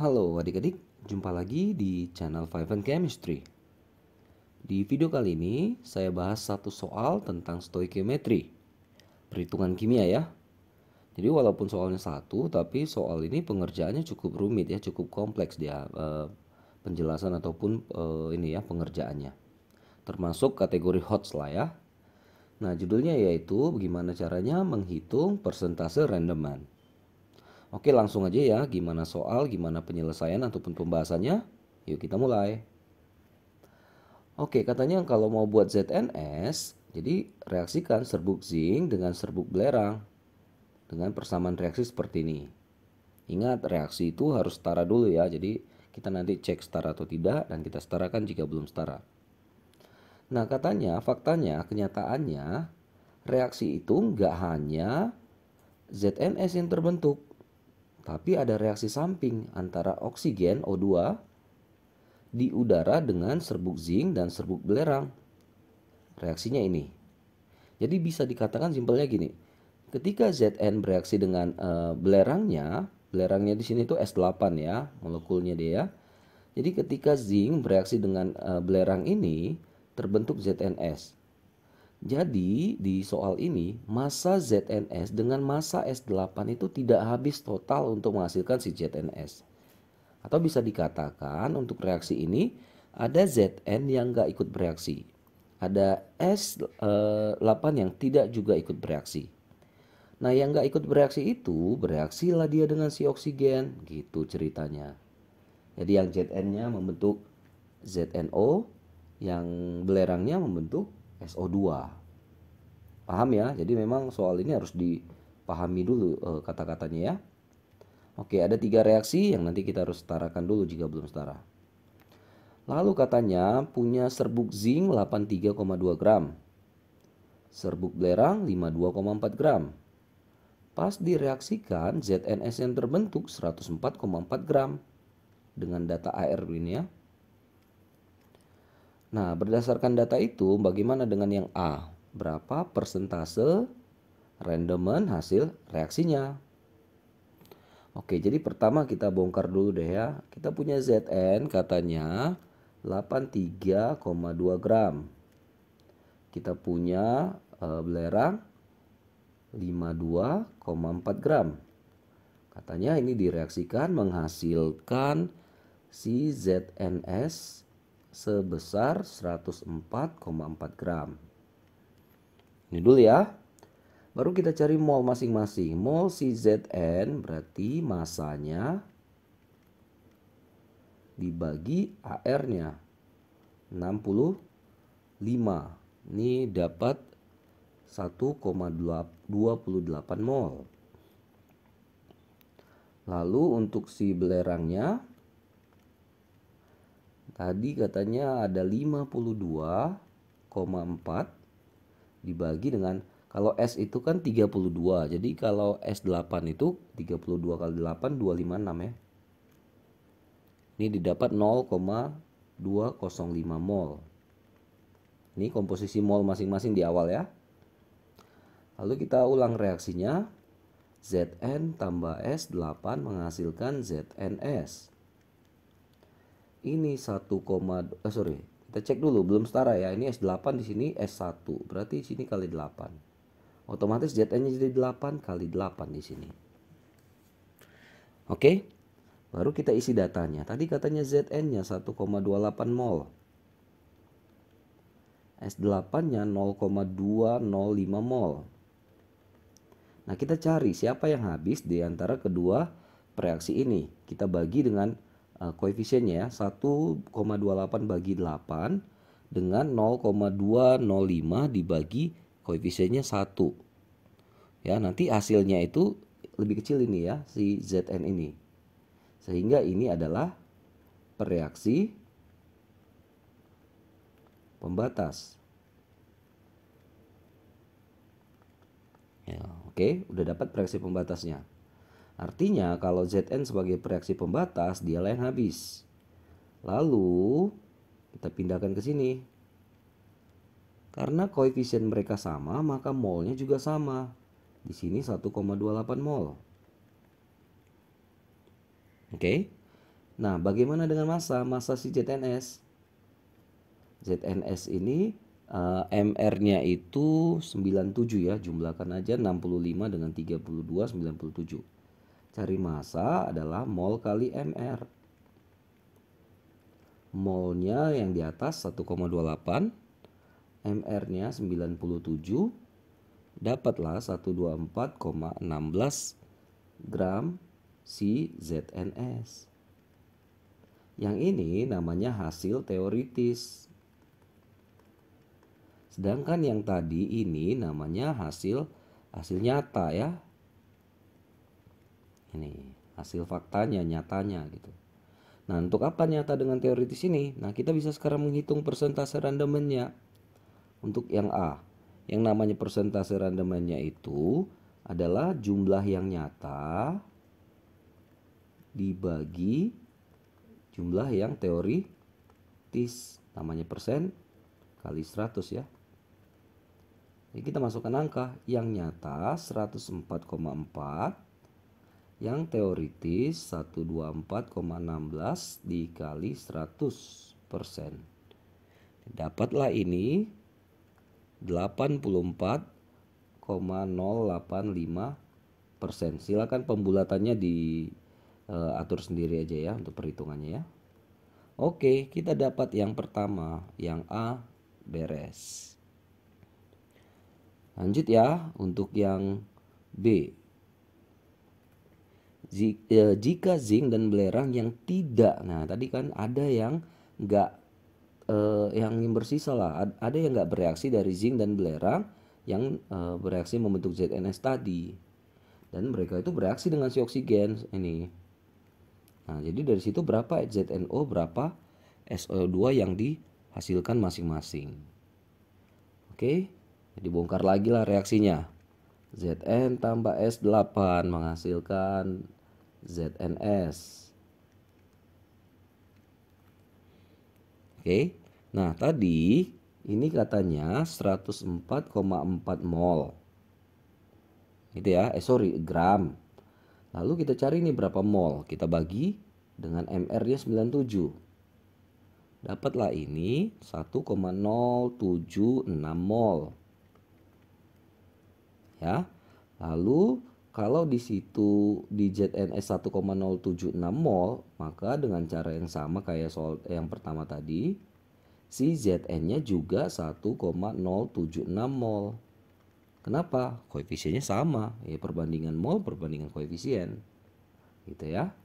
Halo adik-adik, jumpa lagi di channel Five and Chemistry. Di video kali ini, saya bahas satu soal tentang stoikiometri, perhitungan kimia ya. Jadi walaupun soalnya satu, tapi soal ini pengerjaannya cukup rumit ya, cukup kompleks dia eh, penjelasan ataupun eh, ini ya pengerjaannya. Termasuk kategori HOTS lah ya. Nah judulnya yaitu bagaimana caranya menghitung persentase randoman. Oke, langsung aja ya, gimana soal, gimana penyelesaian ataupun pembahasannya? Yuk kita mulai. Oke, katanya kalau mau buat ZNS, jadi reaksikan serbuk zinc dengan serbuk belerang dengan persamaan reaksi seperti ini. Ingat, reaksi itu harus setara dulu ya. Jadi kita nanti cek setara atau tidak dan kita setarakan jika belum setara. Nah, katanya, faktanya, kenyataannya reaksi itu nggak hanya ZNS yang terbentuk, tapi ada reaksi samping antara oksigen O2 di udara dengan serbuk zinc dan serbuk belerang. Reaksinya ini. Jadi bisa dikatakan simpelnya gini. Ketika Zn bereaksi dengan e, belerangnya, belerangnya di sini itu S8 ya, molekulnya dia. Jadi ketika zinc bereaksi dengan e, belerang ini terbentuk ZnS. Jadi di soal ini masa ZNS dengan masa S8 itu tidak habis total untuk menghasilkan si ZNS. Atau bisa dikatakan untuk reaksi ini ada ZN yang nggak ikut bereaksi. Ada S8 eh, yang tidak juga ikut bereaksi. Nah yang nggak ikut bereaksi itu bereaksi lah dia dengan si oksigen gitu ceritanya. Jadi yang ZN-nya membentuk ZNO, yang belerangnya membentuk SO2 paham ya jadi memang soal ini harus dipahami dulu eh, kata-katanya ya oke ada tiga reaksi yang nanti kita harus setarakan dulu jika belum setara lalu katanya punya serbuk zinc 83,2 gram serbuk belerang 52,4 gram Pas direaksikan, ZNS yang terbentuk 104,4 gram dengan data AR ini ya. Nah, berdasarkan data itu, bagaimana dengan yang A? Berapa persentase rendemen hasil reaksinya? Oke, jadi pertama kita bongkar dulu deh ya. Kita punya ZN katanya 83,2 gram. Kita punya e, belerang 52,4 gram. Katanya ini direaksikan menghasilkan si ZNS sebesar 104,4 gram. Ini dulu ya. Baru kita cari mol masing-masing. Mol CZN berarti masanya dibagi AR-nya 65. Ini dapat 1,28 mol. Lalu untuk si belerangnya Hadi katanya ada 52,4 dibagi dengan kalau S itu kan 32. Jadi kalau S8 itu 32 kali 8 256 ya. Ini didapat 0,205 mol. Ini komposisi mol masing-masing di awal ya. Lalu kita ulang reaksinya. Zn tambah S8 menghasilkan ZnS ini 1, eh, sorry kita cek dulu belum setara ya ini S8 di sini S1 berarti di sini kali 8 otomatis ZN nya jadi 8 kali 8 di sini oke baru kita isi datanya tadi katanya ZN nya 1,28 mol S8 nya 0,205 mol nah kita cari siapa yang habis di antara kedua reaksi ini kita bagi dengan Eh, koefisiennya ya 1,28 bagi 8 dengan 0,205 dibagi koefisiennya 1. Ya, nanti hasilnya itu lebih kecil ini ya, si Zn ini. Sehingga ini adalah pereaksi pembatas. Ya, oke, udah dapat pereaksi pembatasnya. Artinya kalau Zn sebagai reaksi pembatas, dialah yang habis. Lalu kita pindahkan ke sini. Karena koefisien mereka sama, maka molnya juga sama. Di sini 1,28 mol. Oke. Nah, bagaimana dengan massa? Massa si ZNS. ZNS ini uh, eh, MR-nya itu 97 ya, jumlahkan aja 65 dengan 32 97. Cari masa adalah mol kali MR. Molnya yang di atas 1,28, MR-nya 97, dapatlah 124,16 gram Czns. Yang ini namanya hasil teoritis. Sedangkan yang tadi ini namanya hasil hasil nyata ya, ini hasil faktanya nyatanya gitu nah untuk apa nyata dengan teoritis ini nah kita bisa sekarang menghitung persentase rendemennya untuk yang A yang namanya persentase rendemennya itu adalah jumlah yang nyata dibagi jumlah yang teoritis namanya persen kali 100 ya jadi kita masukkan angka yang nyata 104,4 yang teoritis 124,16 dikali 100 persen. Dapatlah ini 84,085 persen. Silakan pembulatannya diatur uh, sendiri aja ya untuk perhitungannya ya. Oke, kita dapat yang pertama, yang A beres. Lanjut ya untuk yang B. Eh, jika zinc dan belerang yang tidak nah tadi kan ada yang nggak eh, yang bersisa lah ada yang nggak bereaksi dari zinc dan belerang yang eh, bereaksi membentuk ZNS tadi dan mereka itu bereaksi dengan si oksigen ini nah jadi dari situ berapa ZNO berapa SO2 yang dihasilkan masing-masing oke jadi bongkar lagi lah reaksinya ZN tambah S8 menghasilkan ZNS. Oke. Nah, tadi ini katanya 104,4 mol. Gitu ya. Eh sorry, gram. Lalu kita cari ini berapa mol. Kita bagi dengan MR-nya 97. Dapatlah ini 1,076 mol. Ya. Lalu kalau di situ di ZNS 1,076 mol, maka dengan cara yang sama kayak soal yang pertama tadi, si ZN-nya juga 1,076 mol. Kenapa? Koefisiennya sama, ya perbandingan mol perbandingan koefisien. Gitu ya.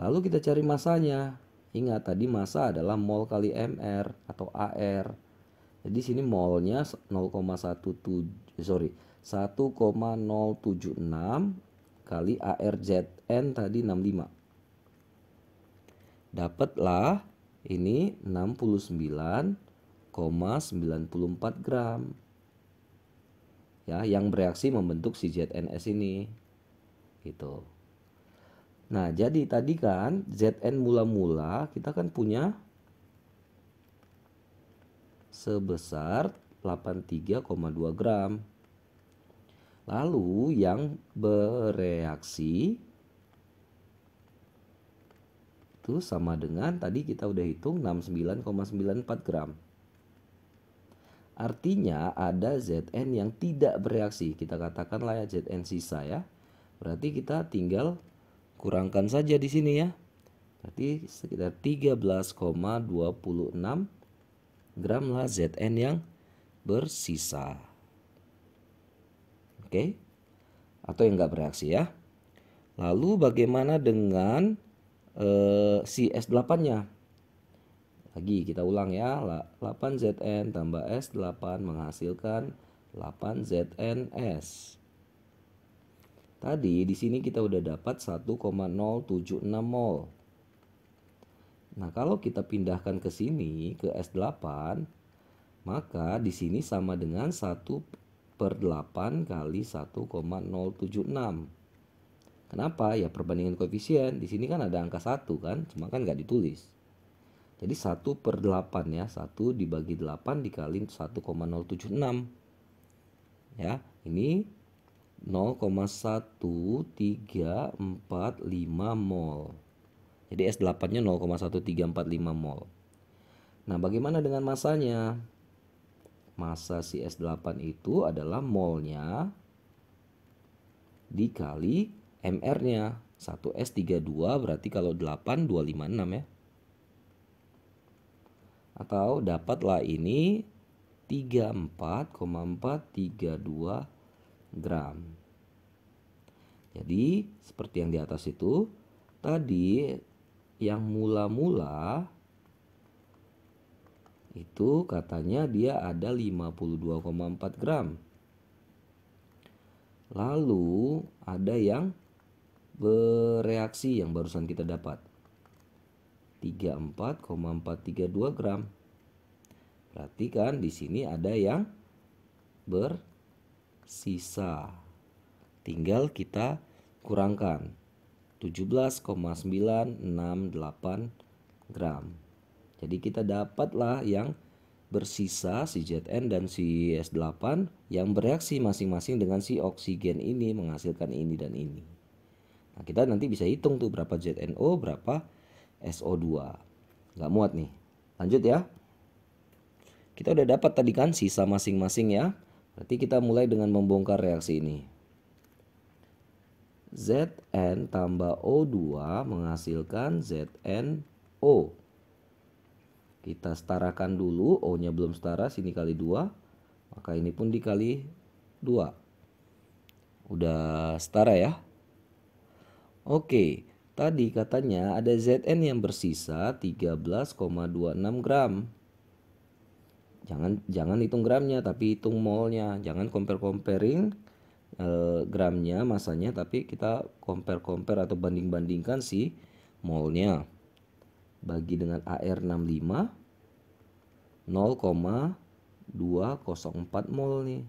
Lalu kita cari masanya. Ingat tadi masa adalah mol kali MR atau AR. Jadi sini molnya 0,17 sorry 1,076 kali ARZN tadi 65. Dapatlah ini 69,94 gram. Ya, yang bereaksi membentuk si ZNS ini. Gitu. Nah, jadi tadi kan ZN mula-mula kita kan punya sebesar 83,2 gram. Lalu yang bereaksi itu sama dengan tadi kita udah hitung 69,94 gram. Artinya ada Zn yang tidak bereaksi. Kita katakanlah ya Zn sisa ya. Berarti kita tinggal kurangkan saja di sini ya. Berarti sekitar 13,26 gram lah Zn yang bersisa oke? Okay? Atau yang nggak bereaksi ya. Lalu bagaimana dengan uh, si S8-nya? Lagi kita ulang ya, 8ZN tambah S8 menghasilkan 8ZNS. Tadi di sini kita udah dapat 1,076 mol. Nah, kalau kita pindahkan ke sini ke S8, maka di sini sama dengan 1 per 8 kali 1,076. Kenapa? Ya perbandingan koefisien. Di sini kan ada angka 1 kan, cuma kan nggak ditulis. Jadi 1 per 8 ya, 1 dibagi 8 dikali 1,076. Ya, ini 0,1345 mol. Jadi S8-nya 0,1345 mol. Nah, bagaimana dengan masanya? massa si S8 itu adalah molnya dikali MR-nya. 1S32 berarti kalau 8 256 ya. Atau dapatlah ini 34,432 gram. Jadi seperti yang di atas itu tadi yang mula-mula itu katanya dia ada 52,4 gram. Lalu ada yang bereaksi yang barusan kita dapat. 34,432 gram. Perhatikan di sini ada yang bersisa. Tinggal kita kurangkan 17,968 gram. Jadi kita dapatlah yang bersisa si ZN dan si S8 yang bereaksi masing-masing dengan si oksigen ini menghasilkan ini dan ini. Nah, kita nanti bisa hitung tuh berapa ZNO, berapa SO2. Nggak muat nih. Lanjut ya. Kita udah dapat tadi kan sisa masing-masing ya. Berarti kita mulai dengan membongkar reaksi ini. ZN tambah O2 menghasilkan ZNO. Kita setarakan dulu, O-nya belum setara, sini kali dua, Maka ini pun dikali dua, Udah setara ya. Oke, tadi katanya ada ZN yang bersisa 13,26 gram. Jangan jangan hitung gramnya, tapi hitung molnya. Jangan compare-comparing eh, gramnya, masanya, tapi kita compare-compare atau banding-bandingkan si molnya bagi dengan AR65 0,204 mol nih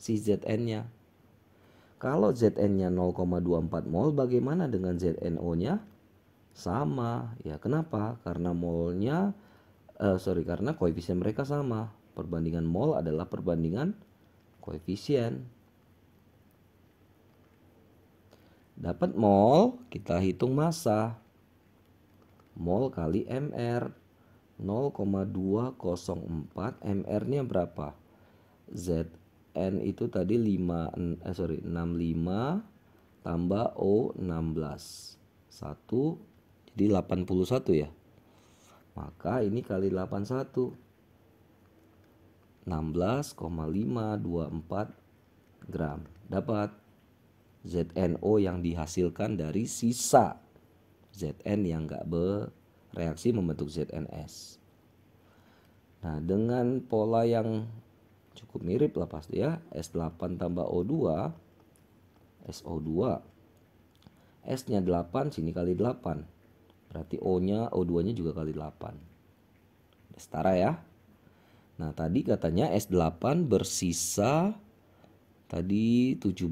si ZN-nya. Kalau ZN-nya 0,24 mol bagaimana dengan ZNO-nya? Sama. Ya, kenapa? Karena molnya uh, sorry, karena koefisien mereka sama. Perbandingan mol adalah perbandingan koefisien. Dapat mol, kita hitung massa mol kali MR 0,204 MR nya berapa ZN itu tadi 5 eh, sorry 65 tambah O 16 1 jadi 81 ya maka ini kali 81 16,524 gram dapat ZNO yang dihasilkan dari sisa Zn yang enggak bereaksi membentuk ZnS. Nah, dengan pola yang cukup mirip lah pasti ya, S8 tambah O2 SO2. S-nya 8 sini kali 8. Berarti O-nya O2-nya juga kali 8. Setara ya. Nah, tadi katanya S8 bersisa tadi 17,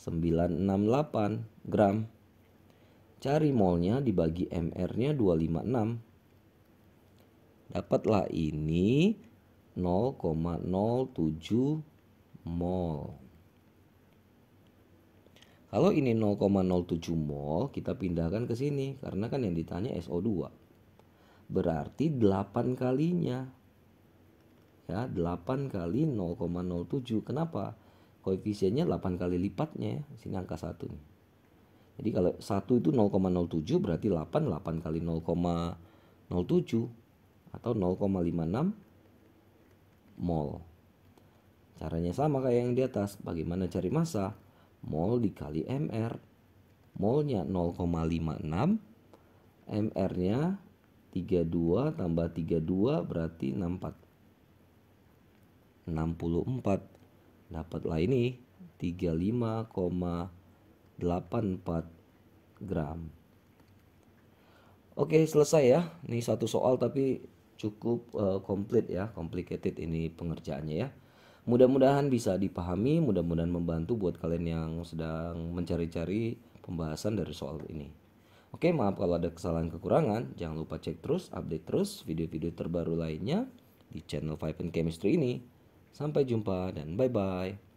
968 gram. Cari molnya dibagi MR-nya 256. Dapatlah ini 0,07 mol. Kalau ini 0,07 mol, kita pindahkan ke sini karena kan yang ditanya SO2. Berarti 8 kalinya. Ya, 8 kali 0,07. Kenapa? koefisiennya 8 kali lipatnya ya. Sini angka 1 nih. Jadi kalau 1 itu 0,07 berarti 8 8 kali 0,07 atau 0,56 mol. Caranya sama kayak yang di atas. Bagaimana cari massa? Mol dikali MR. Molnya 0,56. MR-nya 32 tambah 32 berarti 64. 64 dapatlah ini 35,84 gram Oke selesai ya ini satu soal tapi cukup uh, komplit ya complicated ini pengerjaannya ya mudah-mudahan bisa dipahami mudah-mudahan membantu buat kalian yang sedang mencari-cari pembahasan dari soal ini oke maaf kalau ada kesalahan kekurangan jangan lupa cek terus update terus video-video terbaru lainnya di channel 5 Chemistry ini Sampai jumpa dan bye-bye.